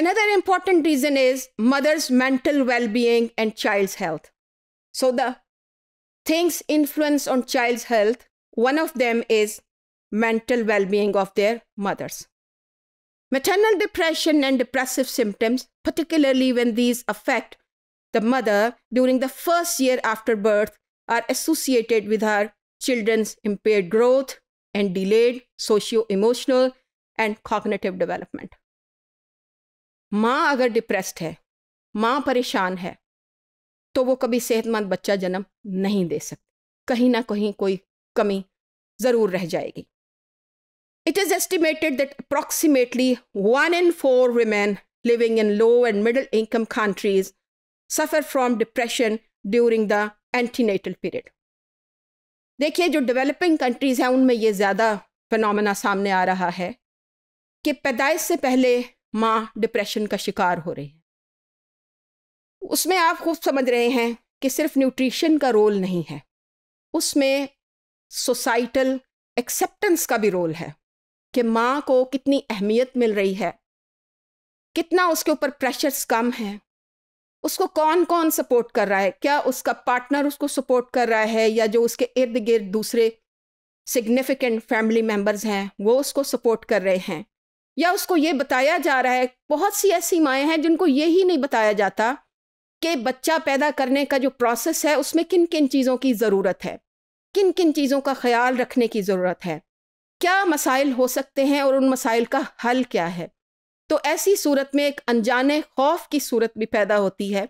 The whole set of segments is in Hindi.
Another important reason is mother's mental well being and child's health. So, the things influence on child's health, one of them is mental well being of their mothers. Maternal depression and depressive symptoms, particularly when these affect the mother during the first year after birth, are associated with her children's impaired growth and delayed socio emotional and cognitive development. माँ अगर डिप्रेस्ड है माँ परेशान है तो वो कभी सेहतमंद बच्चा जन्म नहीं दे सकती कहीं ना कहीं कोई कमी ज़रूर रह जाएगी it is estimated that approximately one in four women living in low and middle income countries suffer from depression during the antenatal period देखिए जो डेवलपिंग कंट्रीज़ हैं उनमें ये ज़्यादा फिनमिना सामने आ रहा है कि पैदाइश से पहले माँ डिप्रेशन का शिकार हो रही है उसमें आप खूब समझ रहे हैं कि सिर्फ न्यूट्रिशन का रोल नहीं है उसमें सोसाइटल एक्सेप्टेंस का भी रोल है कि माँ को कितनी अहमियत मिल रही है कितना उसके ऊपर प्रेशर्स कम है उसको कौन कौन सपोर्ट कर रहा है क्या उसका पार्टनर उसको सपोर्ट कर रहा है या जो उसके इर्द गिर्द दूसरे सिग्निफिकेंट फैमिली मेम्बर्स हैं वो उसको सपोर्ट कर रहे हैं या उसको ये बताया जा रहा है बहुत सी ऐसी माएँ हैं जिनको ये ही नहीं बताया जाता कि बच्चा पैदा करने का जो प्रोसेस है उसमें किन किन चीज़ों की ज़रूरत है किन किन चीज़ों का ख्याल रखने की ज़रूरत है क्या मसाइल हो सकते हैं और उन मसाइल का हल क्या है तो ऐसी सूरत में एक अनजाने खौफ की सूरत भी पैदा होती है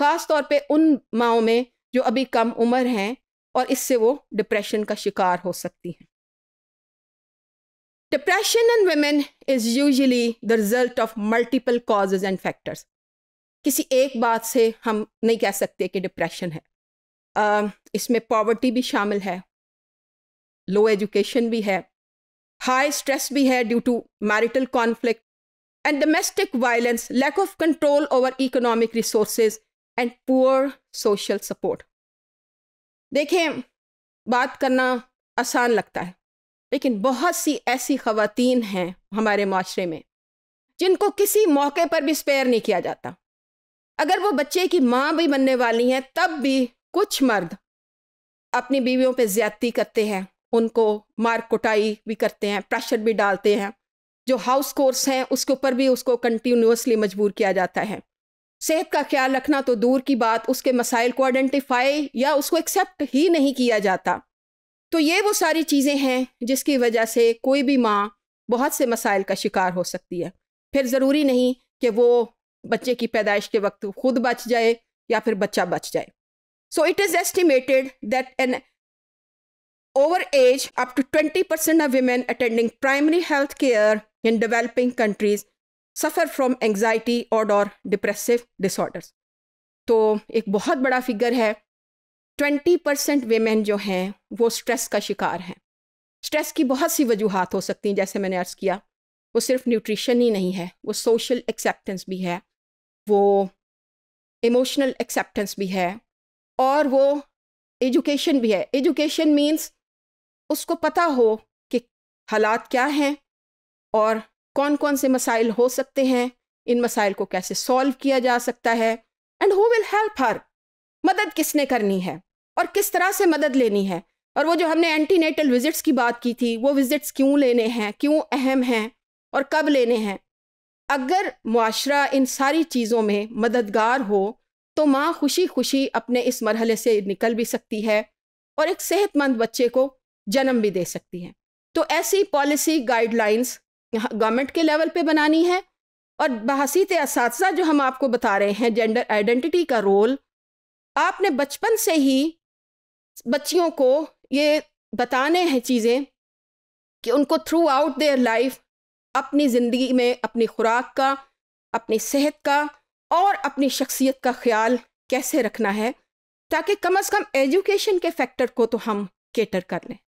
ख़ास तौर पे उन माओं में जो अभी कम उम्र हैं और इससे वो डिप्रेशन का शिकार हो सकती हैं depression in women is usually the result of multiple causes and factors किसी एक बात से हम नहीं कह सकते कि डिप्रेशन है uh, इसमें पॉवर्टी भी शामिल है लो एजुकेशन भी है हाई स्ट्रेस भी है due to marital conflict and domestic violence lack of control over economic resources and poor social support देखें बात करना आसान लगता है लेकिन बहुत सी ऐसी खातन हैं हमारे माशरे में जिनको किसी मौके पर भी स्पेयर नहीं किया जाता अगर वो बच्चे की माँ भी बनने वाली हैं तब भी कुछ मर्द अपनी बीवियों पे ज्यादती करते हैं उनको मार कुटाई भी करते हैं प्रेशर भी डालते हैं जो हाउस कोर्स हैं उसके ऊपर भी उसको कंटिन्यूसली मजबूर किया जाता है सेहत का ख्याल रखना तो दूर की बात उसके मसाइल को आइडेंटिफाई या उसको एक्सेप्ट ही नहीं किया जाता तो ये वो सारी चीज़ें हैं जिसकी वजह से कोई भी माँ बहुत से मसाइल का शिकार हो सकती है फिर ज़रूरी नहीं कि वो बच्चे की पैदाइश के वक्त खुद बच जाए या फिर बच्चा बच जाए so it is estimated that an average up to twenty percent of women attending primary health care in developing countries suffer anxiety anxiety और डिप्रेसिव डिसऑर्डर्स तो एक बहुत बड़ा फिगर है ट्वेंटी परसेंट वेमेन जो हैं वो स्ट्रेस का शिकार हैं स्ट्रेस की बहुत सी वजूहत हो सकती हैं जैसे मैंने अर्ज़ किया वो सिर्फ न्यूट्रिशन ही नहीं है वो सोशल एक्सेप्टेंस भी है वो इमोशनल एक्सेप्टेंस भी है और वो एजुकेशन भी है एजुकेशन मीन्स उसको पता हो कि हालात क्या हैं और कौन कौन से मसाइल हो सकते हैं इन मसाइल को कैसे सॉल्व किया जा सकता है and who will help her मदद किसने करनी है और किस तरह से मदद लेनी है और वो जो हमने एंटीनेटल विजिट्स की बात की थी वो विजिट्स क्यों लेने हैं क्यों अहम हैं और कब लेने हैं अगर मुआरा इन सारी चीज़ों में मददगार हो तो माँ खुशी खुशी अपने इस मरहले से निकल भी सकती है और एक सेहतमंद बच्चे को जन्म भी दे सकती है तो ऐसी पॉलिसी गाइडलाइंस गवर्नमेंट के लेवल पे बनानी है और बहसीत इस जो हम आपको बता रहे हैं जेंडर आइडेंटिटी का रोल आपने बचपन से ही बच्चियों को ये बताने हैं चीज़ें कि उनको थ्रू आउट देयर लाइफ अपनी ज़िंदगी में अपनी खुराक का अपनी सेहत का और अपनी शख्सियत का ख्याल कैसे रखना है ताकि कम अज़ कम एजुकेशन के फैक्टर को तो हम केटर कर लें